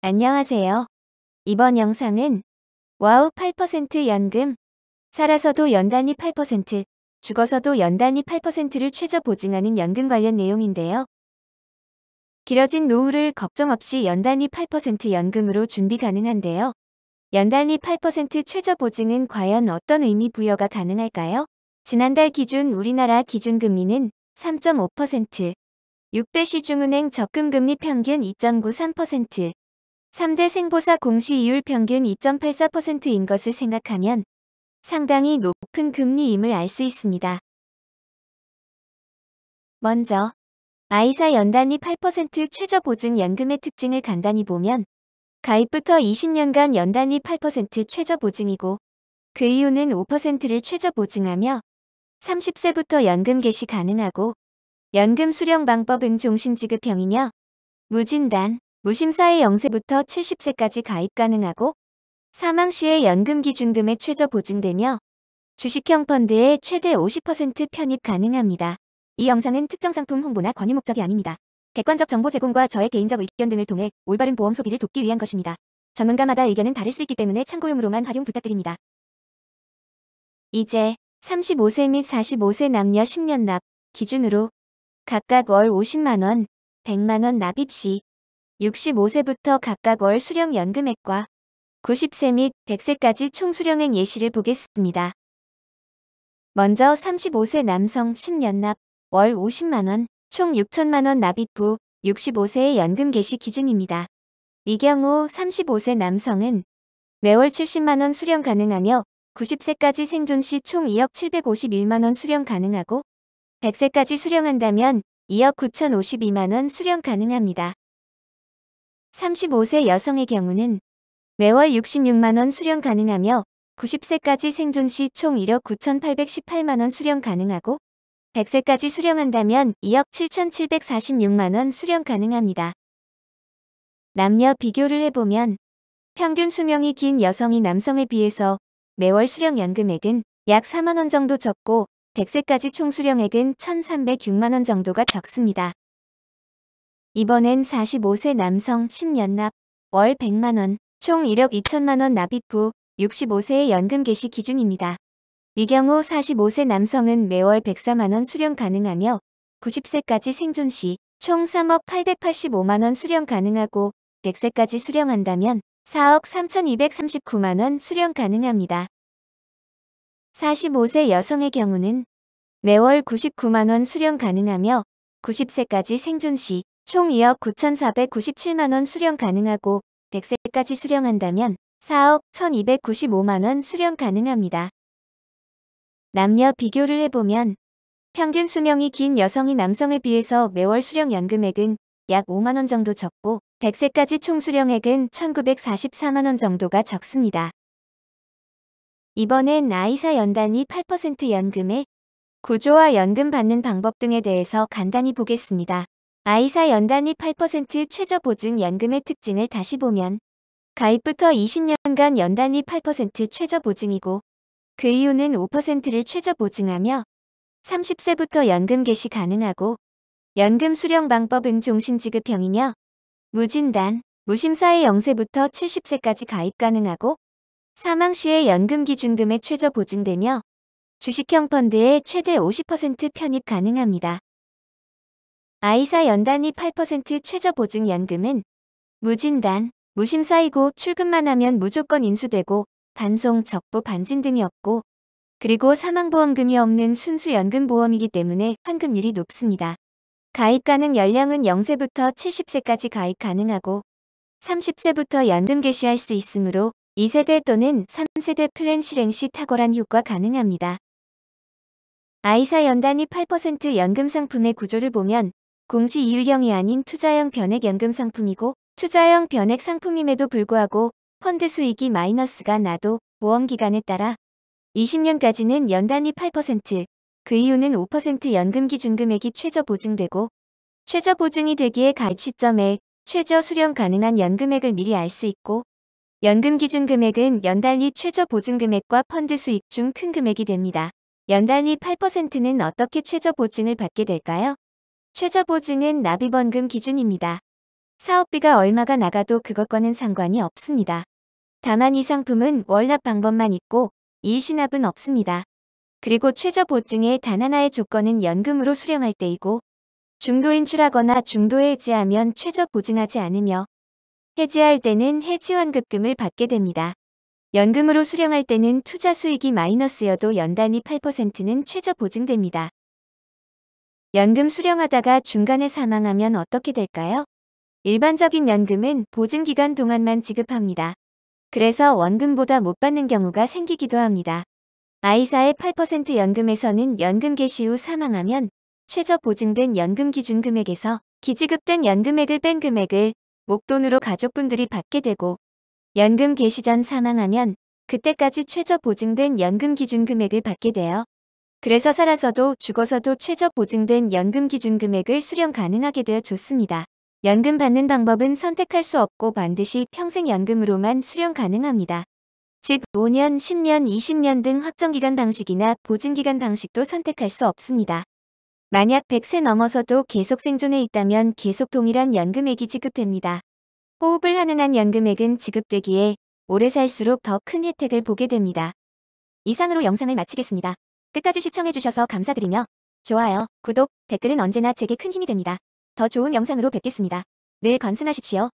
안녕하세요. 이번 영상은 와우 8% 연금, 살아서도 연단이 8%, 죽어서도 연단이 8%를 최저 보증하는 연금 관련 내용인데요. 길어진 노후를 걱정 없이 연단이 8% 연금으로 준비 가능한데요. 연단이 8% 최저 보증은 과연 어떤 의미 부여가 가능할까요? 지난달 기준 우리나라 기준금리는 3.5%, 6대 시중은행 적금금리 평균 2.93%, 3대 생보사 공시 이율 평균 2.84%인 것을 생각하면 상당히 높은 금리임을 알 수 있습니다. 먼저 아이사 연단위8% 최저 보증 연금의 특징을 간단히 보면 가입부터 20년간 연단위8% 최저 보증이고 그 이유는 5%를 최저 보증하며 30세부터 연금 개시 가능하고 연금 수령 방법은 종신지급형이며 무진단, 무심사의 0세부터 70세까지 가입 가능하고 사망 시에 연금 기준금의 최저 보증되며 주식형 펀드에 최대 50% 편입 가능합니다. 이 영상은 특정 상품 홍보나 권유 목적이 아닙니다. 객관적 정보 제공과 저의 개인적 의견 등을 통해 올바른 보험 소비를 돕기 위한 것입니다. 전문가마다 의견은 다를 수 있기 때문에 참고용으로만 활용 부탁드립니다. 이제 35세 및 45세 남녀 10년 납 기준으로 각각 월 50만원, 100만원 납입 시 65세부터 각각 월 수령 연금액과 90세 및 100세까지 총 수령액 예시를 보겠습니다. 먼저 35세 남성 10년 납, 월 50만원, 총 6천만원 납입후 65세의 연금 개시 기준입니다. 이 경우 35세 남성은 매월 70만원 수령 가능하며 90세까지 생존 시 총 2억 751만원 수령 가능하고 100세까지 수령한다면 2억 9,052만원 수령 가능합니다. 35세 여성의 경우는 매월 66만원 수령 가능하며 90세까지 생존 시 총 1억 9,818만원 수령 가능하고 100세까지 수령한다면 2억 7,746만원 수령 가능합니다. 남녀 비교를 해보면 평균 수명이 긴 여성이 남성에 비해서 매월 수령연금액은 약 4만원 정도 적고 100세까지 총 수령액은 1,306만원 정도가 적습니다. 이번엔 45세 남성 10년 납, 월 100만원, 총 1억 2천만원 납입 후 65세의 연금 개시 기준입니다. 이 경우 45세 남성은 매월 104만원 수령 가능하며 90세까지 생존 시 총 3억 885만원 수령 가능하고 100세까지 수령한다면 4억 3,239만원 수령 가능합니다. 45세 여성의 경우는 매월 99만원 수령 가능하며 90세까지 생존 시총 2억 9,497만원 수령 가능하고 100세까지 수령한다면 4억 1,295만원 수령 가능합니다. 남녀 비교를 해보면 평균 수명이 긴 여성이 남성에 비해서 매월 수령 연금액은 약 5만원 정도 적고 100세까지 총 수령액은 1944만원 정도가 적습니다. 이번엔 아이사 연단이 8% 연금의 구조와 연금 받는 방법 등에 대해서 간단히 보겠습니다. 아이사 연단이 8% 최저 보증 연금의 특징을 다시 보면 가입부터 20년간 연단이 8% 최저 보증이고 그 이후는 5%를 최저 보증하며 30세부터 연금 개시 가능하고 연금 수령 방법은 종신지급형이며 무진단, 무심사의 0세부터 70세까지 가입 가능하고 사망 시에 연금 기준금액 최저 보증되며 주식형 펀드에 최대 50% 편입 가능합니다. 아이사 연단이 8% 최저 보증 연금은 무진단, 무심사이고 출근만 하면 무조건 인수되고 반송, 적보, 반진 등이 없고 그리고 사망보험금이 없는 순수 연금보험이기 때문에 환급률이 높습니다. 가입 가능 연령은 0세부터 70세까지 가입 가능하고 30세부터 연금 개시할 수 있으므로 2세대 또는 3세대 플랜 실행 시 탁월한 효과 가능합니다. 아이사 연단이 8% 연금 상품의 구조를 보면 공시 이율형이 아닌 투자형 변액연금 상품이고 투자형 변액 상품임에도 불구하고 펀드 수익이 마이너스가 나도 보험기간에 따라 20년까지는 연단이 8%, 그 이후는 5% 연금기준금액이 최저 보증되고 최저 보증이 되기에 가입 시점에 최저 수령 가능한 연금액을 미리 알 수 있고 연금기준금액은 연단리 최저 보증금액과 펀드 수익 중 큰 금액이 됩니다. 연단이 8%는 어떻게 최저 보증을 받게 될까요? 최저보증은 납입원금 기준입니다. 사업비가 얼마가 나가도 그것과는 상관이 없습니다. 다만 이 상품은 월납 방법만 있고 일시납은 없습니다. 그리고 최저보증의 단 하나의 조건은 연금으로 수령할 때이고 중도인출하거나 중도에 해지하면 최저보증하지 않으며 해지할 때는 해지환급금을 받게 됩니다. 연금으로 수령할 때는 투자 수익이 마이너스여도 연단위 8%는 최저보증됩니다. 연금 수령하다가 중간에 사망하면 어떻게 될까요? 일반적인 연금은 보증기간 동안만 지급합니다. 그래서 원금보다 못 받는 경우가 생기기도 합니다. 아이사의 8% 연금에서는 연금 개시 후 사망하면 최저 보증된 연금 기준 금액에서 기지급된 연금액을 뺀 금액을 목돈으로 가족분들이 받게 되고 연금 개시 전 사망하면 그때까지 최저 보증된 연금 기준 금액을 받게 돼요. 그래서 살아서도 죽어서도 최저 보증된 연금 기준 금액을 수령 가능하게 되어 좋습니다. 연금 받는 방법은 선택할 수 없고 반드시 평생연금으로만 수령 가능합니다. 즉 5년, 10년, 20년 등 확정기간 방식이나 보증기간 방식도 선택할 수 없습니다. 만약 100세 넘어서도 계속 생존해 있다면 계속 동일한 연금액이 지급됩니다. 호흡을 하는 한 연금액은 지급되기에 오래 살수록 더 큰 혜택을 보게 됩니다. 이상으로 영상을 마치겠습니다. 끝까지 시청해주셔서 감사드리며 좋아요, 구독, 댓글은 언제나 제게 큰 힘이 됩니다. 더 좋은 영상으로 뵙겠습니다. 늘 건승하십시오.